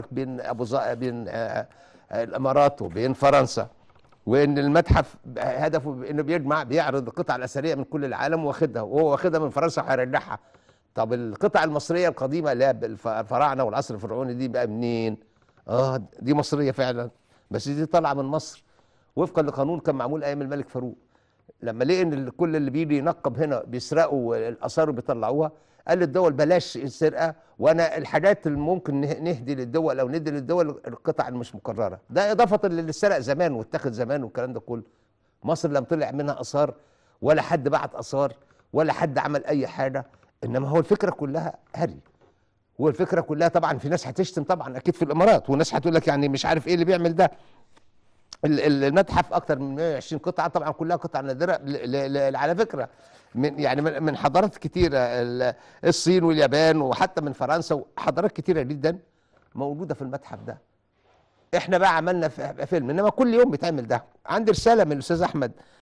بين ابو بين آه، آه، الامارات وبين فرنسا وان المتحف هدفه انه بيجمع بيعرض القطع الاثريه من كل العالم واخدها وهو واخدها من فرنسا وهيرجعها طب القطع المصريه القديمه لا الفراعنه والعصر الفرعوني دي بقى منين؟ اه دي مصريه فعلا بس دي طالعه من مصر وفقا لقانون كان معمول ايام الملك فاروق لما لقى ان كل اللي بيجي ينقب هنا بيسرقوا الاثار وبيطلعوها قال للدول بلاش السرقه وانا الحاجات اللي ممكن نهدي للدول او ندي للدول القطع اللي مش مكرره ده اضافه للي اتسرق زمان واتخذ زمان والكلام ده كله مصر لم طلع منها اثار ولا حد بعت اثار ولا حد عمل اي حاجه انما هو الفكره كلها هري والفكره كلها طبعا في ناس هتشتم طبعا اكيد في الامارات وناس هتقول لك يعني مش عارف ايه اللي بيعمل ده المتحف اكتر من 120 قطعه طبعا كلها قطع نادره على فكره من يعني من حضارات كتيره الصين واليابان وحتى من فرنسا وحضارات كتيره جدا موجوده في المتحف ده احنا بقى عملنا فيلم انما كل يوم بيتعمل ده عندي رساله من الاستاذ احمد